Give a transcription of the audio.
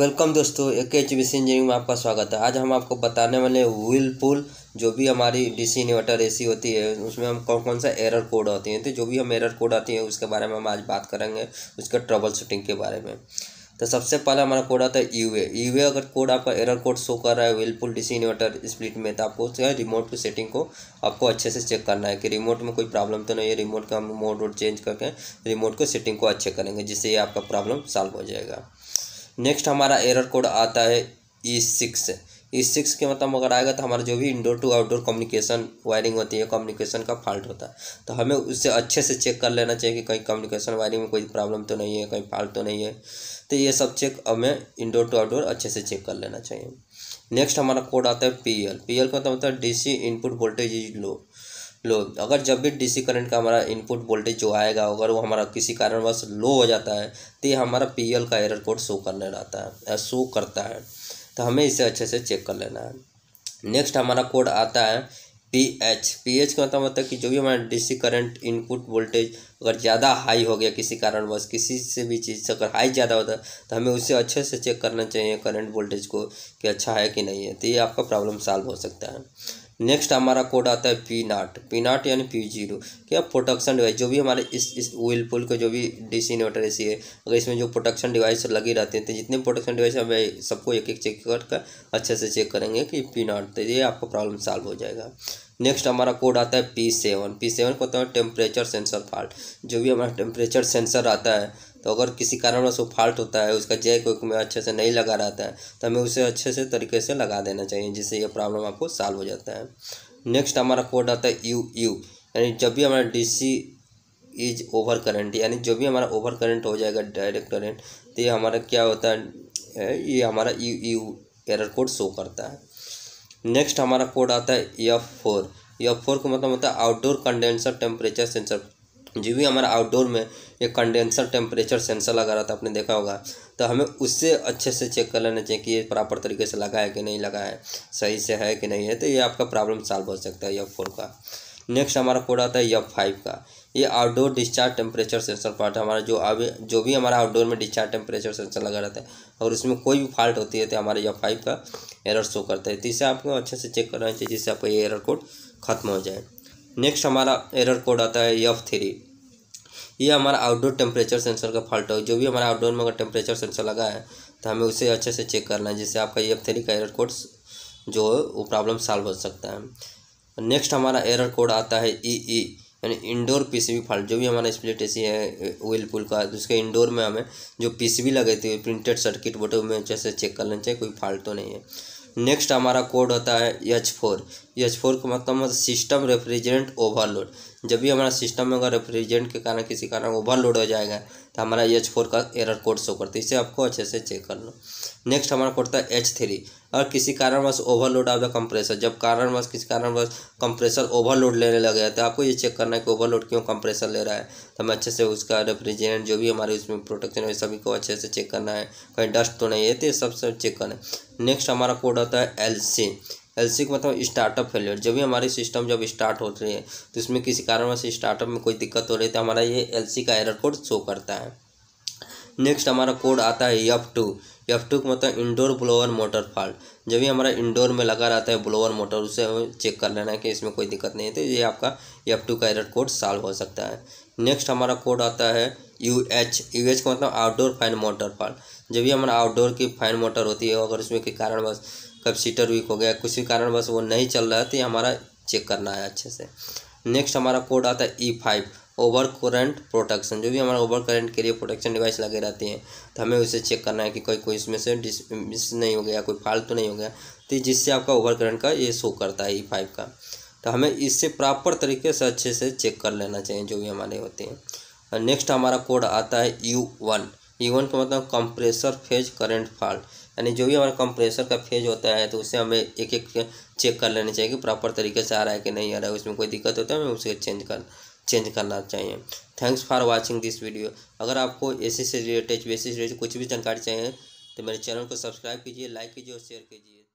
welcome दोस्तों ए के H B engineering में आपका स्वागत है आज हम आपको बताने वाले व्हील पुल जो भी हमारी डीसी इन्वर्टर एसी होती है उसमें हम कौन कौन सा एरर कोड होती हैं तो जो भी हम एरर कोड आती हैं उसके बारे में हम आज बात करेंगे उसके ट्रबल शूटिंग के बारे में तो सबसे पहले हमारा कोड आता है यू ए यू ए अगर कोड आपका एरर कोड शो कर रहा है पुल डीसी इन्वर्टर स्प्लिट में तो आपको उसका रिमोट की सेटिंग को आपको अच्छे से चेक करना है कि रिमोट में कोई प्रॉब्लम तो नहीं है रिमोट का हम मोड वोड चेंज करके रिमोट को सेटिंग को अच्छे करेंगे जिससे ये आपका प्रॉब्लम सॉल्व हो जाएगा नेक्स्ट हमारा एरर कोड आता है ई सिक्स ई सिक्स के मतलब अगर आएगा तो हमारा जो भी indoor to outdoor communication wiring होती है कम्युनिकेशन का फॉल्ट होता है तो हमें उससे अच्छे से चेक कर लेना चाहिए कि कहीं कम्युनिकेशन वायरिंग में कोई प्रॉब्लम तो नहीं है कहीं फॉल्ट तो नहीं है तो ये सब चेक हमें इंडोर टू आउटडोर अच्छे से चेक कर लेना चाहिए नेक्स्ट हमारा कोड आता है पी एल पी एल का मतलब होता है D C input voltage is low low अगर जब भी डीसी करंट का हमारा इनपुट वोल्टेज जो आएगा अगर वो हमारा किसी कारणवश लो हो जाता है तो ये हमारा पीएल का एरर कोड शो करने रहता है शो करता है तो हमें इसे अच्छे से चेक कर लेना है नेक्स्ट हमारा कोड आता है पी एच पी एच का मतलब होता है कि जो भी हमारा डीसी करंट इनपुट वोल्टेज अगर ज़्यादा हाई हो गया किसी कारणवश किसी से भी चीज़ से अगर हाई ज़्यादा होता है तो हमें उसे अच्छे से चेक करना चाहिए करंट वोल्टेज को कि अच्छा है कि नहीं है तो ये आपका प्रॉब्लम सॉल्व हो सकता है नेक्स्ट हमारा कोड आता है पी नाट पी नाट यानी पी जीरो क्या प्रोटेक्शन डिवाइस जो भी हमारे इस इस व्हील पुल के जो भी डीसी इन्वर्टर ऐसी है अगर इसमें जो प्रोटेक्शन डिवाइस लगे रहते हैं तो जितने प्रोटेक्शन डिवाइस हमें सबको एक एक चेक कर अच्छे से चेक करेंगे कि पी नाट तो ये आपको प्रॉब्लम सॉल्व हो जाएगा नेक्स्ट हमारा कोड आता है पी सेवन पी सेवन को होता है टेम्परेचर सेंसर फॉल्ट जो भी हमारा टेम्परेचर सेंसर आता है तो अगर किसी कारणवश वो फॉल्ट होता है उसका जैक वैक में अच्छे से नहीं लगा रहता है तो हमें उसे अच्छे से तरीके से लगा देना चाहिए जिससे ये प्रॉब्लम आपको सॉल्व हो जाता है नेक्स्ट हमारा कोड आता है यू यू यानी जब भी हमारा D C is over current यानी जो भी हमारा ओवर करंट हो जाएगा डायरेक्ट करंट तो ये हमारा क्या होता है ये हमारा U U error code show करता है नेक्स्ट हमारा कोड आता है एफ फोर एफ फोर का मतलब होता है आउटडोर कंडेंसर टेम्परेचर सेंसर जो भी हमारा आउटडोर में ये कंडेंसर टेम्परेचर सेंसर लगा रहता है आपने देखा होगा तो हमें उससे अच्छे से चेक कर लेना चाहिए कि ये प्रॉपर तरीके से लगा है कि नहीं लगा है सही से है कि नहीं है तो ये आपका प्रॉब्लम सॉल्व हो सकता है यफ फोर का नेक्स्ट हमारा कोड आता है यफ फाइव का ये outdoor discharge temperature sensor part है हमारा जो अभी जो भी हमारा आउटडोर में डिस्चार्ज टेम्परेचर सेंसर लगा रहता है और उसमें कोई भी फॉल्ट होती है तो हमारे यफ फाइव का एरर शो करता है तो इसे आपको अच्छे से चेक करना चाहिए जिससे आपका ये एरर कोड खत्म हो जाए नेक्स्ट हमारा एरर कोड आता है यफ थ्री ये हमारा आउटडोर टेम्परेचर सेंसर का फॉल्ट है जो भी हमारा आउटडोर में अगर टेम्परेचर सेंसर लगा है तो हमें उसे अच्छे से चेक करना है जिससे आपका यफ थ्री का एरर कोड जो वो प्रॉब्लम सॉल्व हो सकता है नेक्स्ट हमारा एरर कोड आता है ई e ई e, यानी इंडोर पीसीबी फॉल्ट जो भी हमारा स्प्लिट एसी है पुल का तो उसके इंडोर में हमें जो पीसीबी लगे थे प्रिंटेड सर्किट बोर्ड में अच्छे से चेक कर लेना चाहिए कोई फॉल्ट तो नहीं है नेक्स्ट हमारा कोड होता है एच फोर एच फोर का मतलब मतलब सिस्टम रेफ्रिजरेंट ओवरलोड जब भी हमारा सिस्टम में अगर रेफ्रिजरेंट के कारण किसी कारण ओवरलोड हो जाएगा तो हमारा एच फोर का एरर कोड शो करता है इसे आपको अच्छे से चेक कर लो नेक्स्ट हमारा कोड था है एच थ्री और किसी कारणवश ओवरलोड ऑफ द कंप्रेसर जब कारणवश किसी कारणवश कंप्रेसर ओवरलोड लेने लगे तो आपको ये चेक करना है कि ओवरलोड क्यों कंप्रेसर ले रहा है तो हमें अच्छे से उसका रेफ्रिजरेंट जो भी हमारे उसमें प्रोटेक्शन है सभी को अच्छे से चेक करना है कहीं डस्ट तो नहीं है तो सब सब चेक करना है नेक्स्ट हमारा कोड होता है एल सी एल सी का मतलब स्टार्टअप फेलियर जब भी हमारी सिस्टम जब स्टार्ट होती है तो उसमें किसी कारणवश स्टार्टअप में कोई दिक्कत हो रही है तो हमारा ये एल सी का एरर कोड शो करता है नेक्स्ट हमारा कोड आता है यफ टू एफ टू का मतलब इंडोर ब्लोअर मोटर फॉल्ट जब भी हमारा इंडोर में लगा रहता है ब्लोअर मोटर उसे हमें चेक कर लेना है कि इसमें कोई दिक्कत नहीं है तो ये आपका यफ टू का एरर कोड सॉल्व हो सकता है नेक्स्ट हमारा कोड आता है यू एच यू एच का मतलब आउटडोर फाइन मोटर फॉल्ट जब भी हमारा आउटडोर की फाइन मोटर होती है अगर उसमें के कब सीटर वीक हो गया कुछ भी कारण बस वो नहीं चल रहा है तो ये हमारा चेक करना है अच्छे से नेक्स्ट हमारा कोड आता है E e five over current protection जो भी हमारा ओवर करंट के लिए प्रोटेक्शन डिवाइस लगे रहते हैं तो हमें उसे चेक करना है कि कोई कोई इसमें से डिस मिस नहीं हो गया कोई फाल्ट तो नहीं हो गया तो जिससे आपका ओवर करंट का ये शो करता है ई e फाइव का तो हमें इससे प्रॉपर तरीके से अच्छे से चेक कर लेना चाहिए जो भी हमारे होते हैं नेक्स्ट हमारा कोड आता है यू वन यू वन का मतलब कंप्रेसर फेज करंट फॉल्ट यानी जो भी हमारा कंप्रेसर का फेज होता है तो उसे हमें एक एक चेक कर लेना चाहिए कि प्रॉपर तरीके से आ रहा है कि नहीं आ रहा है उसमें कोई दिक्कत होता है हमें उसे चेंज कर चेंज करना चाहिए thanks for watching this video अगर आपको एसी से रिलेटेड बेसिस रिलेटेड कुछ भी जानकारी चाहिए तो मेरे चैनल को सब्सक्राइब कीजिए लाइक कीजिए और शेयर कीजिए